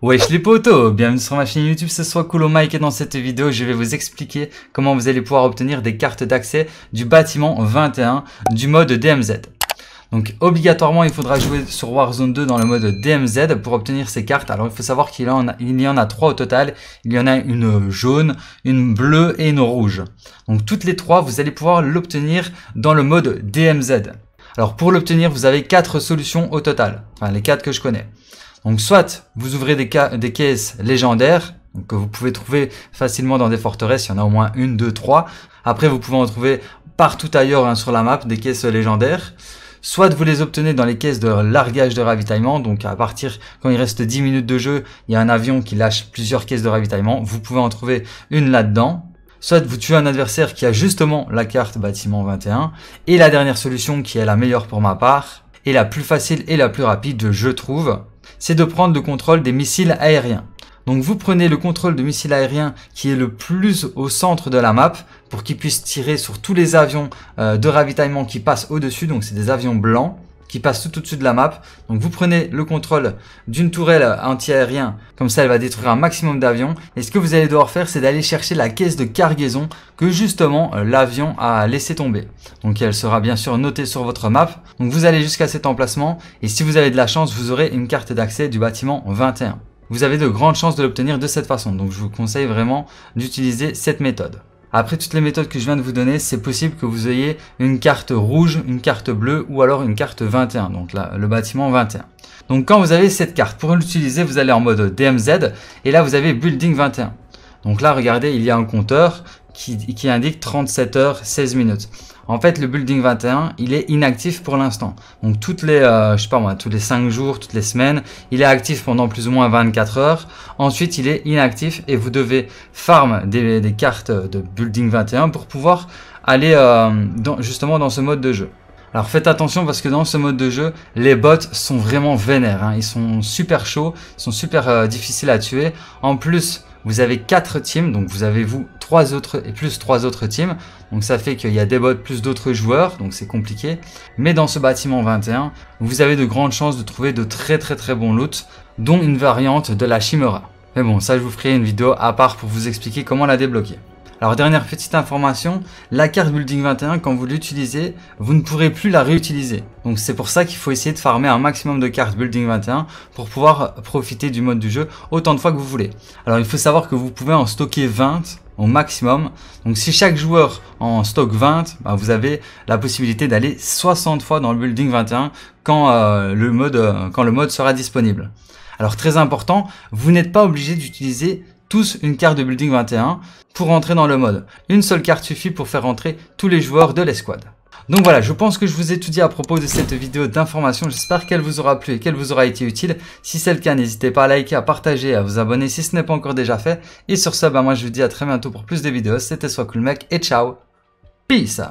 Wesh les potos, bienvenue sur ma chaîne YouTube, ce soit Cool Mike et dans cette vidéo je vais vous expliquer comment vous allez pouvoir obtenir des cartes d'accès du bâtiment 21 du mode DMZ. Donc obligatoirement il faudra jouer sur Warzone 2 dans le mode DMZ pour obtenir ces cartes. Alors il faut savoir qu'il y en a trois au total. Il y en a une jaune, une bleue et une rouge. Donc toutes les trois vous allez pouvoir l'obtenir dans le mode DMZ. Alors pour l'obtenir vous avez quatre solutions au total. Enfin les quatre que je connais. Donc soit vous ouvrez des, caisses légendaires, que vous pouvez trouver facilement dans des forteresses, il y en a au moins une, deux, trois. Après vous pouvez en trouver partout ailleurs hein, sur la map des caisses légendaires. Soit vous les obtenez dans les caisses de largage de ravitaillement, donc à partir quand il reste 10 minutes de jeu, il y a un avion qui lâche plusieurs caisses de ravitaillement, vous pouvez en trouver une là-dedans. Soit vous tuez un adversaire qui a justement la carte bâtiment 21. Et la dernière solution qui est la meilleure pour ma part, et la plus facile et la plus rapide, je trouve, c'est de prendre le contrôle des missiles aériens. Donc vous prenez le contrôle de missiles aériens qui est le plus au centre de la map pour qu'ils puissent tirer sur tous les avions euh, de ravitaillement qui passent au-dessus. Donc c'est des avions blancs qui passe tout au-dessus de la map. Donc vous prenez le contrôle d'une tourelle anti-aérien, comme ça elle va détruire un maximum d'avions. Et ce que vous allez devoir faire, c'est d'aller chercher la caisse de cargaison que justement euh, l'avion a laissé tomber. Donc elle sera bien sûr notée sur votre map. Donc vous allez jusqu'à cet emplacement et si vous avez de la chance, vous aurez une carte d'accès du bâtiment 21. Vous avez de grandes chances de l'obtenir de cette façon, donc je vous conseille vraiment d'utiliser cette méthode. Après toutes les méthodes que je viens de vous donner, c'est possible que vous ayez une carte rouge, une carte bleue ou alors une carte 21, donc là, le bâtiment 21. Donc quand vous avez cette carte, pour l'utiliser, vous allez en mode DMZ et là vous avez Building 21. Donc là, regardez, il y a un compteur qui, indique 37 heures 16 minutes. En fait, le building 21, il est inactif pour l'instant. Donc toutes les, euh, je sais pas moi, tous les 5 jours, toutes les semaines, il est actif pendant plus ou moins 24 heures. Ensuite, il est inactif et vous devez farm des, cartes de building 21 pour pouvoir aller euh, justement dans ce mode de jeu. Alors faites attention parce que dans ce mode de jeu, les bots sont vraiment vénères. Hein. Ils sont super chauds, sont super euh, difficiles à tuer. En plus, vous avez 4 teams, donc vous avez vous trois autres et plus 3 autres teams. Donc ça fait qu'il y a des bots plus d'autres joueurs, donc c'est compliqué. Mais dans ce bâtiment 21, vous avez de grandes chances de trouver de très très très bons loots, dont une variante de la Chimera. Mais bon, ça je vous ferai une vidéo à part pour vous expliquer comment la débloquer. Alors dernière petite information, la carte Building 21, quand vous l'utilisez, vous ne pourrez plus la réutiliser. Donc c'est pour ça qu'il faut essayer de farmer un maximum de cartes Building 21 pour pouvoir profiter du mode du jeu autant de fois que vous voulez. Alors il faut savoir que vous pouvez en stocker 20 au maximum. Donc si chaque joueur en stocke 20, bah, vous avez la possibilité d'aller 60 fois dans le Building 21 quand, euh, le mode, euh, quand le mode sera disponible. Alors très important, vous n'êtes pas obligé d'utiliser tous une carte de Building 21 pour entrer dans le mode. Une seule carte suffit pour faire entrer tous les joueurs de l'escouade. Donc voilà, je pense que je vous ai tout dit à propos de cette vidéo d'information. J'espère qu'elle vous aura plu et qu'elle vous aura été utile. Si c'est le cas, n'hésitez pas à liker, à partager, à vous abonner si ce n'est pas encore déjà fait. Et sur ce, bah moi je vous dis à très bientôt pour plus de vidéos. C'était Soit Cool et ciao. Peace